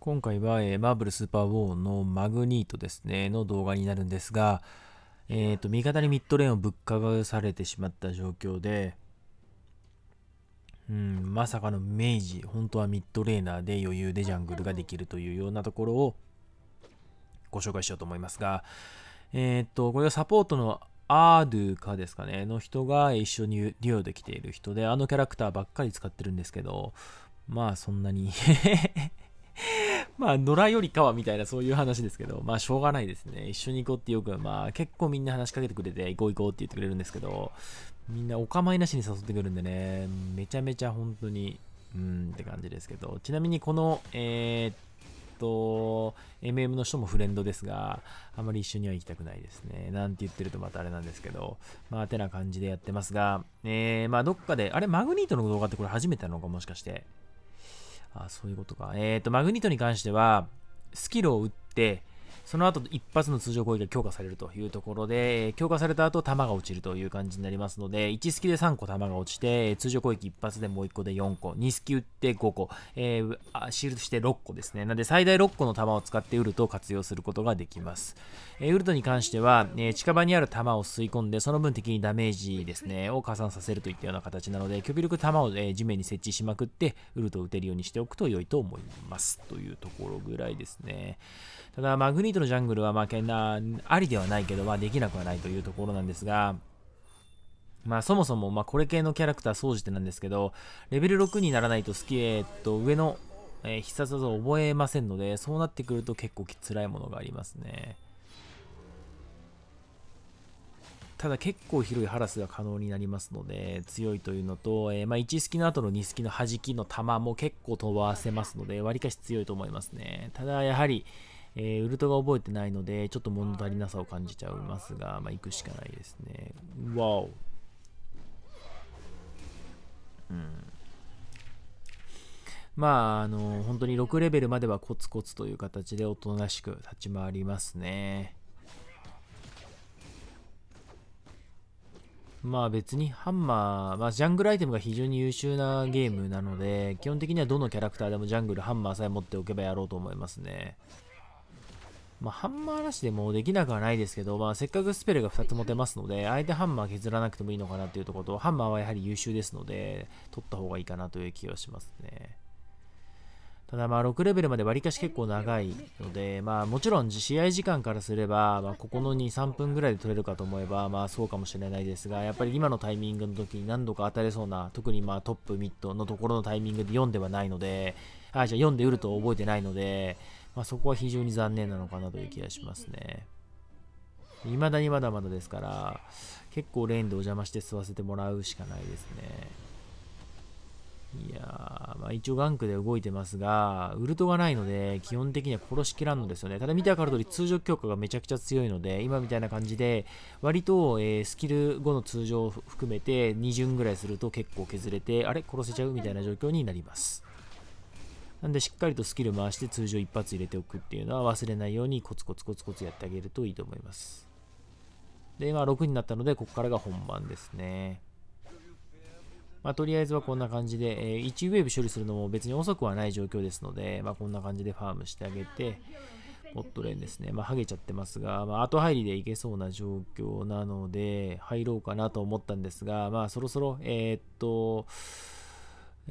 今回は、えー、マーブルスーパーウォーのマグニートですね、の動画になるんですが、えっ、ー、と、味方にミッドレーンをぶっかがされてしまった状況で、うん、まさかの明治、本当はミッドレーナーで余裕でジャングルができるというようなところをご紹介しようと思いますが、えっ、ー、と、これはサポートのアードゥかですかね、の人が一緒に利用できている人で、あのキャラクターばっかり使ってるんですけど、まあそんなに まあ、野良よりかはみたいなそういう話ですけど、まあ、しょうがないですね。一緒に行こうってよく、まあ、結構みんな話しかけてくれて、行こう行こうって言ってくれるんですけど、みんなお構いなしに誘ってくるんでね、めちゃめちゃ本当に、うんって感じですけど、ちなみにこの、えー、っと、MM の人もフレンドですが、あまり一緒には行きたくないですね。なんて言ってるとまたあれなんですけど、まあ、てな感じでやってますが、えー、まあ、どっかで、あれ、マグニートの動画ってこれ初めてなのか、もしかして。あそういうことか。えっ、ー、と、マグニットに関しては、スキルを打って、その後一発の通常攻撃が強化されるというところで、強化された後、弾が落ちるという感じになりますので、1スキで3個弾が落ちて、通常攻撃一発でもう1個で4個、2スキ打って5個、えー、シールドして6個ですね。なので最大6個の弾を使ってウルトを活用することができます。えー、ウルトに関しては、えー、近場にある弾を吸い込んで、その分的にダメージですね、を加算させるといったような形なので、極力弾を、え地面に設置しまくって、ウルトを打てるようにしておくと良いと思います。というところぐらいですね。ただ、マグニートのジャングルはまあけなありではないけど、まあ、できなくはないというところなんですが、まあそもそもまこれ系のキャラクター総じてなんですけど、レベル6にならないと好き、えー、っと上の、えー、必殺技を覚えませんので、そうなってくると結構辛いものがありますね。ただ結構広いハラスが可能になりますので強いというのと、えー、まあ、1スキの後の2スキの弾きの弾も結構飛ばせますのでわりかし強いと思いますねただやはり、えー、ウルトが覚えてないので、ちょっと物足りなさを感じちゃいますが、まあ、行くしかないですね。わお。うん。まあ、あの、本当に6レベルまではコツコツという形でおとなしく立ち回りますね。まあ別にハンマー、まあ、ジャングルアイテムが非常に優秀なゲームなので、基本的にはどのキャラクターでもジャングル、ハンマーさえ持っておけばやろうと思いますね。まあ、ハンマーなしでもできなくはないですけど、まあ、せっかくスペルが2つ持てますので、あえてハンマー削らなくてもいいのかなというところと、ハンマーはやはり優秀ですので、取った方がいいかなという気がしますね。ただまあ6レベルまで割りかし結構長いので、まあもちろん試合時間からすれば、まあ、ここの2、3分ぐらいで取れるかと思えば、まあそうかもしれないですが、やっぱり今のタイミングの時に何度か当たれそうな、特にまあトップ、ミッドのところのタイミングで4ではないので、あ、じゃあ4でうると覚えてないので、まあ、そこは非常に残念なのかなという気がしますね。未だにまだまだですから、結構レーンでお邪魔して吸わせてもらうしかないですね。いやー、まあ、一応ガンクで動いてますが、ウルトがないので、基本的には殺しきらんのですよね。ただ見てわかる通り、通常強化がめちゃくちゃ強いので、今みたいな感じで、割と、えー、スキル5の通常を含めて、2巡ぐらいすると結構削れて、あれ殺せちゃうみたいな状況になります。なんでしっかりとスキル回して通常一発入れておくっていうのは忘れないようにコツコツコツコツやってあげるといいと思います。で、まあ、6になったので、ここからが本番ですね。まあ、とりあえずはこんな感じで、えー、1ウェーブ処理するのも別に遅くはない状況ですので、まあ、こんな感じでファームしてあげて、ポットレーンですね。まあ、ハゲちゃってますが、まあ、後入りでいけそうな状況なので、入ろうかなと思ったんですが、まあ、そろそろ、えー、っと、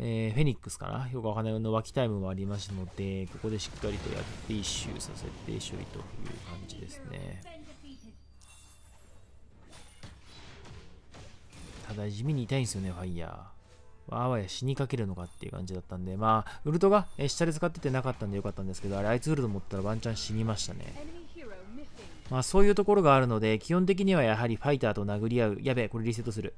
えー、フェニックスかなよくわかんないのきタイムもありますので、ここでしっかりとやって一周させて処理という感じですね。ただ地味に痛いんですよね、ファイヤー。あわや死にかけるのかっていう感じだったんで、まあ、ウルトが、え下で使っててなかったんでよかったんですけど、あれ、あいつウルト持ったらワンチャン死にましたね。まあ、そういうところがあるので、基本的にはやはりファイターと殴り合う。やべえ、これリセットする。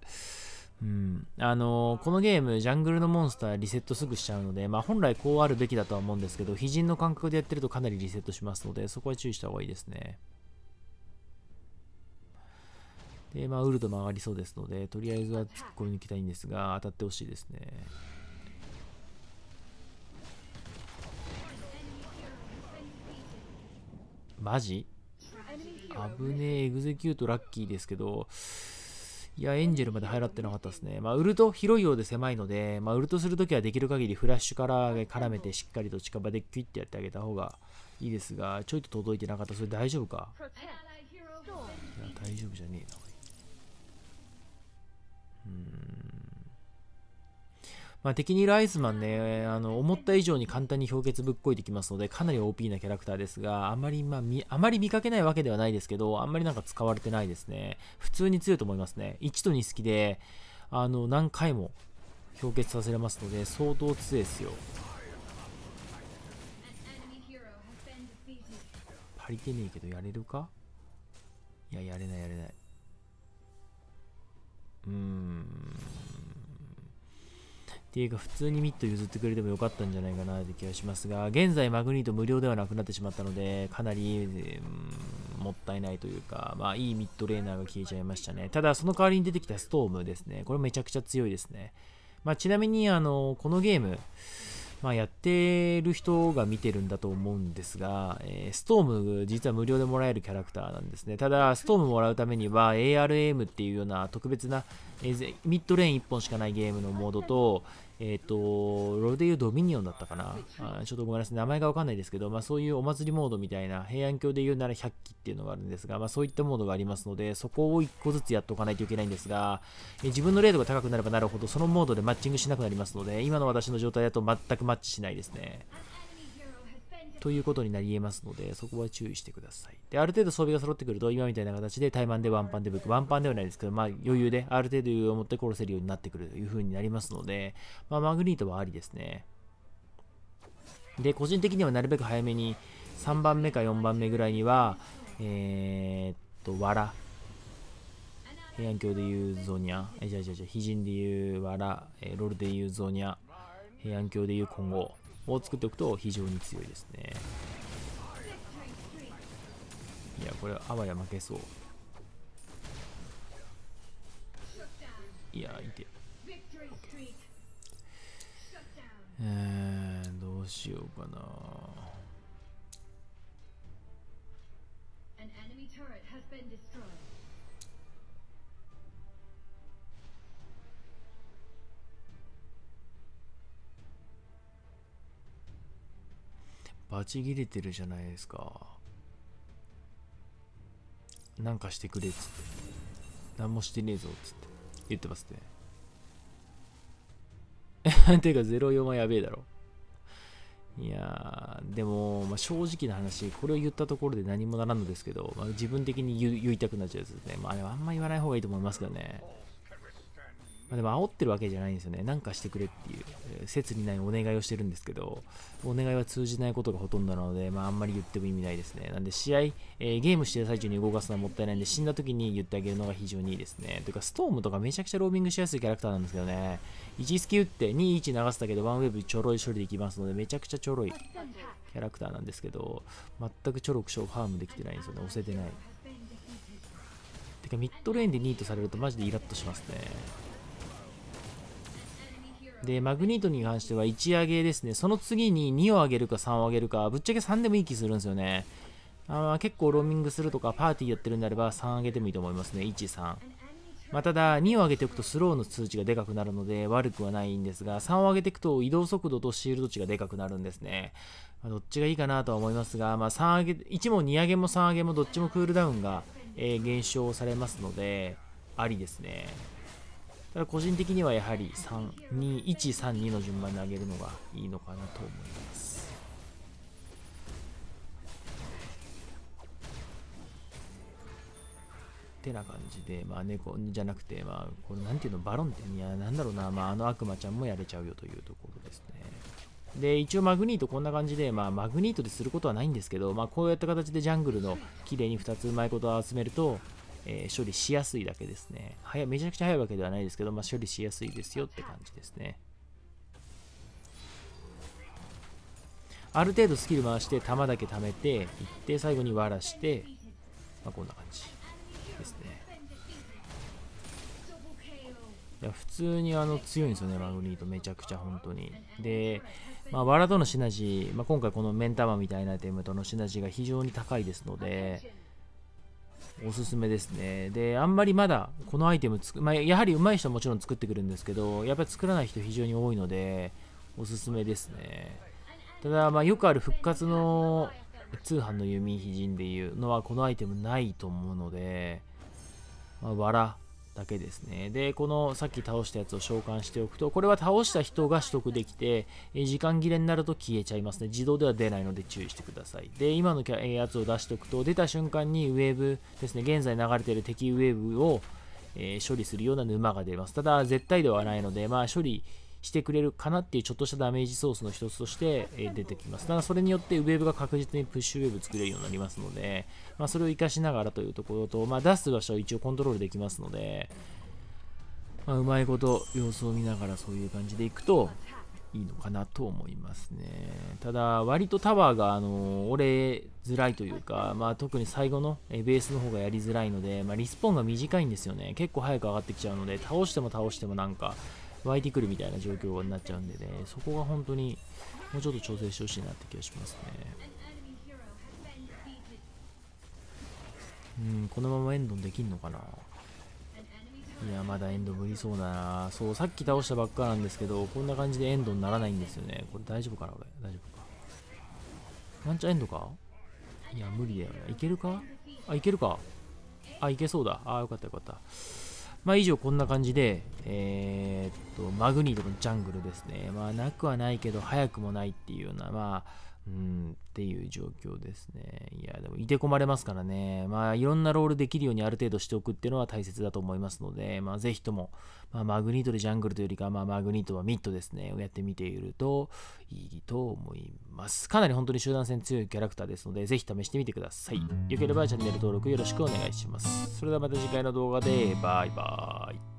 うん、あのー、このゲーム、ジャングルのモンスターリセットすぐしちゃうので、まあ、本来こうあるべきだとは思うんですけど、非人の感覚でやってるとかなりリセットしますので、そこは注意した方がいいですね。で、まあ、ウルトも上がりそうですので、とりあえずは突っ込み抜きたいんですが、当たってほしいですね。マジ危ねえ、エグゼキュートラッキーですけど、いや、エンジェルまで入らってなかったですね。まあ、売ると広いようで狭いので、まあ、売るとするときはできる限りフラッシュから絡めてしっかりと近場でキュイってやってあげた方がいいですが、ちょいと届いてなかった。それ大丈夫かいや、大丈夫じゃねえな。うん。まあ、敵にライズマンね、あの思った以上に簡単に氷結ぶっこいてきますので、かなり OP なキャラクターですが、あまり、まあ、あまり見かけないわけではないですけど、あんまりなんか使われてないですね。普通に強いと思いますね。1と2好きで、あの何回も氷結させれますので、相当強いですよ。パリてねえけどやれるかいや、やれないやれない。うーん。ていうか普通にミット譲ってくれてもよかったんじゃないかなという気がしますが、現在マグニート無料ではなくなってしまったので、かなり、うん、もったいないというか、まあいいミッドレーナーが消えちゃいましたね。ただその代わりに出てきたストームですね、これめちゃくちゃ強いですね。まあちなみにあの、このゲーム、まあ、やってる人が見てるんだと思うんですが、えー、ストーム実は無料でもらえるキャラクターなんですね。ただ、ストームもらうためには ARM っていうような特別な、えー、ミッドレーン1本しかないゲームのモードと、えー、と、ロールでいうドミニオンだったかなちょっとごめんなさい、名前がわかんないですけど、まあそういうお祭りモードみたいな、平安京で言うなら100機っていうのがあるんですが、まあそういったモードがありますので、そこを1個ずつやっておかないといけないんですが、え自分のレートが高くなればなるほど、そのモードでマッチングしなくなりますので、今の私の状態だと全くマッチしないですね。ということになり得ますので、そこは注意してください。で、ある程度装備が揃ってくると、今みたいな形で、対マンでワンパンで僕、ワンパンではないですけど、まあ、余裕で、ある程度余裕を持って殺せるようになってくるという風になりますので、まあ、マグニートはありですね。で、個人的にはなるべく早めに、3番目か4番目ぐらいには、えー、っと、わら。平安京でいうゾニャ。え、じゃじゃじゃ、非人でいうわら。えロールでいうゾニャ。平安京でいう今後。を作っておくと非常に強いですねいやこれはあわや負けそういやいてえー、どうしようかなバチ切れてるじゃないですかなんかしてくれっつって何もしてねえぞっつって言ってますね てか04はやべえだろいやでも、まあ、正直な話、これを言ったところで何もならんのですけど、まあ、自分的に言いたくなっちゃうやつですね。まあ、あれはあんま言わない方がいいと思いますけどね。まあ、でも煽ってるわけじゃないんですよね。なんかしてくれっていう、切にないお願いをしてるんですけど、お願いは通じないことがほとんどなので、まあ、あんまり言っても意味ないですね。なんで試合、えー、ゲームしてる最中に動かすのはもったいないんで、死んだ時に言ってあげるのが非常にいいですね。というか、ストームとかめちゃくちゃローミングしやすいキャラクターなんですけどね、1スキ打って2、1流すだけでワンウェブちょろい処理できますので、めちゃくちゃちょろいキャラクターなんですけど、全くちょろくョーファームできてないんですよね。押せてない。てか、ミッドレーンでニートされるとマジでイラッとしますね。で、マグニートに関しては1上げですね。その次に2を上げるか3を上げるか、ぶっちゃけ3でもいい気するんですよね。あ結構ローミングするとかパーティーやってるんであれば3上げてもいいと思いますね。1、3。まあ、ただ、2を上げておくとスローの数値がでかくなるので悪くはないんですが、3を上げていくと移動速度とシールド値がでかくなるんですね。まあ、どっちがいいかなとは思いますが、まあ、3上げ、1も2上げも3上げもどっちもクールダウンが、えー、減少されますので、ありですね。だ個人的にはやはり32132の順番で上げるのがいいのかなと思いますってな感じで、まあ、猫じゃなくて、まあ、これなんていうの、バロンって、いや、なんだろうな、まあ、あの悪魔ちゃんもやれちゃうよというところですね。で、一応マグニートこんな感じで、まあ、マグニートですることはないんですけど、まあ、こうやった形でジャングルの綺麗に2つうまいことを集めると、えー、処理しやすいだけですね。早い、めちゃくちゃ早いわけではないですけど、まあ、処理しやすいですよって感じですね。ある程度スキル回して、弾だけ貯めて、いって、最後に割らして、まあ、こんな感じですね。いや普通にあの強いんですよね、マグニート、めちゃくちゃ本当に。で、まあ、バラとのシナジー、まあ、今回このメンタマみたいなテーマとのシナジーが非常に高いですので、おすすめですね。で、あんまりまだこのアイテムつく、まあ、やはり上手い人はもちろん作ってくるんですけど、やっぱり作らない人非常に多いので、おすすめですね。ただ、まあ、よくある復活の通販の弓秘人でいうのは、このアイテムないと思うので、まあ、バラ、だけですね。で、このさっき倒したやつを召喚しておくと、これは倒した人が取得できて、時間切れになると消えちゃいますね。自動では出ないので注意してください。で、今のやつを出しておくと、出た瞬間にウェーブですね、現在流れている敵ウェーブを、えー、処理するような沼が出ます。ただ、絶対ではないので、まあ、処理してくれるかなっていうちょっとしたダメージソースの一つとして出てきます。だからそれによってウェーブが確実にプッシュウェーブ作れるようになりますので、まあ、それを活かしながらというところと、まあ、出す場所は一応コントロールできますので、まあ、うまいこと様子を見ながらそういう感じでいくといいのかなと思いますね。ただ、割とタワーがあの折れづらいというか、まあ、特に最後のベースの方がやりづらいので、まあ、リスポーンが短いんですよね。結構早く上がってきちゃうので、倒しても倒してもなんか、湧いてくるみたいな状況になっちゃうんでね、そこが本当にもうちょっと調整してほしいなって気がしますね。うん、このままエンドンできんのかないや、まだエンド無理そうだなそう、さっき倒したばっかなんですけど、こんな感じでエンドにならないんですよね。これ大丈夫かな俺。大丈夫か。ワンチャンエンドかいや、無理だよね。いけるかあ、いけるかあ、いけそうだ。あ、よかったよかった。まあ以上こんな感じで、えー、っと、マグニードのジャングルですね。まあなくはないけど、早くもないっていうような、まあ、うんっていう状況ですね。いや、でも、いてこまれますからね。まあ、いろんなロールできるようにある程度しておくっていうのは大切だと思いますので、まあ、ぜひとも、まあ、マグニートでジャングルというよりか、まあ、マグニートはミッドですね、をやってみているといいと思います。かなり本当に集団戦強いキャラクターですので、ぜひ試してみてください。よければチャンネル登録よろしくお願いします。それではまた次回の動画で、バイバーイ。